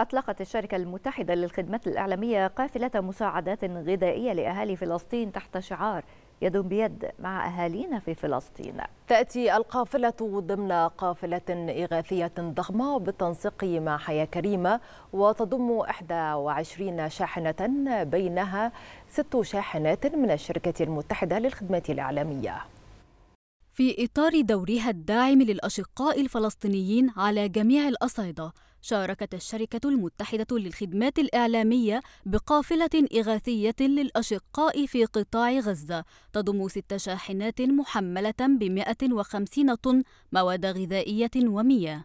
أطلقت الشركة المتحدة للخدمات الإعلامية قافلة مساعدات غذائية لأهالي فلسطين تحت شعار يد بيد مع أهالينا في فلسطين تأتي القافلة ضمن قافلة إغاثية ضخمة بالتنسيق مع حياة كريمة وتضم 21 شاحنة بينها ست شاحنات من الشركة المتحدة للخدمات الإعلامية في إطار دورها الداعم للأشقاء الفلسطينيين على جميع الأصعدة شاركت الشركة المتحدة للخدمات الإعلامية بقافلة إغاثية للأشقاء في قطاع غزة تضم ست شاحنات محملة ب 150 طن مواد غذائية ومياه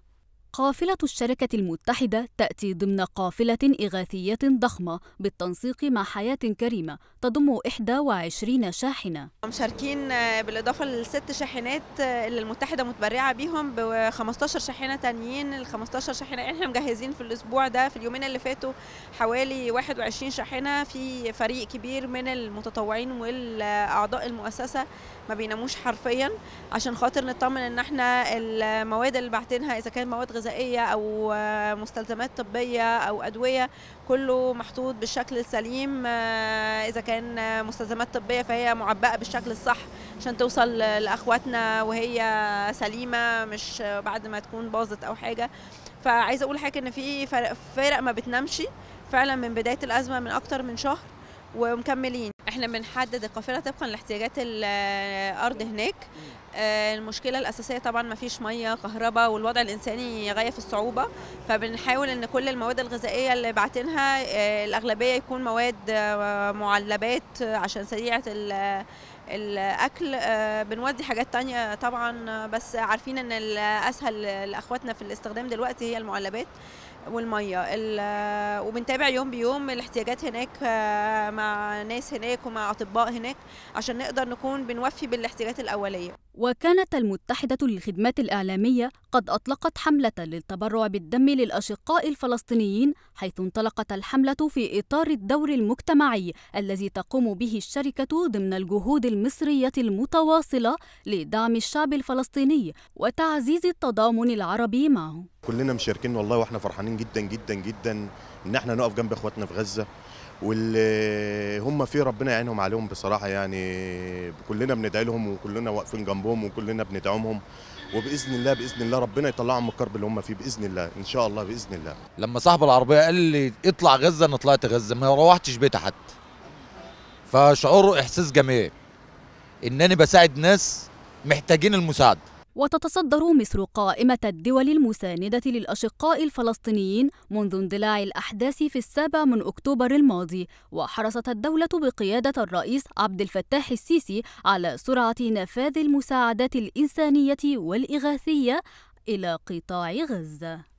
قافلة الشركة المتحدة تأتي ضمن قافلة إغاثية ضخمة بالتنسيق مع حياة كريمة تضم 21 شاحنة مشاركين آه، بالإضافة للست شاحنات آه، اللي المتحدة متبرعة بيهم ب 15 شاحنة تانيين ال 15 شاحنة إحنا مجهزين في الأسبوع ده في اليومين اللي فاتوا حوالي 21 شاحنة في فريق كبير من المتطوعين والأعضاء المؤسسة ما بيناموش حرفيا عشان خاطر نطمن إن إحنا المواد اللي باعتينها إذا كانت مواد غذائية غذائيه او آه، مستلزمات طبيه او ادويه كله محطوط بالشكل السليم آه، اذا كان مستلزمات طبيه فهي معبأه بالشكل الصح عشان توصل لاخواتنا وهي سليمه مش بعد ما تكون باظت او حاجه فعايزه اقول حاجه ان في فرق ما بتنامش فعلا من بدايه الازمه من اكتر من شهر ومكملين احنا بنحدد القافله طبقا لاحتياجات الارض هناك آه، المشكله الاساسيه طبعا ما فيش ميه كهرباء والوضع الانساني غايه في الصعوبه فبنحاول ان كل المواد الغذائيه اللي باعتينها آه، الاغلبيه يكون مواد آه، معلبات عشان سريعه الاكل آه، بنودي حاجات تانية طبعا بس عارفين ان الاسهل لاخواتنا في الاستخدام دلوقتي هي المعلبات والميه وبنتابع يوم بيوم الاحتياجات هناك آه، مع ناس هناك ومع اطباء هناك عشان نقدر نكون بنوفي بالاحتياجات الاوليه وكانت المتحدة للخدمات الإعلامية قد أطلقت حملة للتبرع بالدم للأشقاء الفلسطينيين حيث انطلقت الحملة في إطار الدور المجتمعي الذي تقوم به الشركة ضمن الجهود المصرية المتواصلة لدعم الشعب الفلسطيني وتعزيز التضامن العربي معه كلنا مشاركين والله واحنا فرحانين جدا جدا جدا ان احنا نقف جنب اخواتنا في غزة واللي هم فيه ربنا يعينهم عليهم بصراحة يعني كلنا بندعي لهم وكلنا واقفين جنبهم وكلنا بندعمهم وباذن الله باذن الله ربنا يطلعهم من الكرب اللي هم فيه باذن الله ان شاء الله باذن الله لما صاحب العربيه قال لي اطلع غزه انا طلعت غزه ما روحتش بيتي حتى فشعوره احساس جميل ان انا بساعد ناس محتاجين المساعده وتتصدر مصر قائمة الدول المساندة للأشقاء الفلسطينيين منذ اندلاع الأحداث في السابع من أكتوبر الماضي وحرصت الدولة بقيادة الرئيس عبد الفتاح السيسي على سرعة نفاذ المساعدات الإنسانية والإغاثية إلى قطاع غزة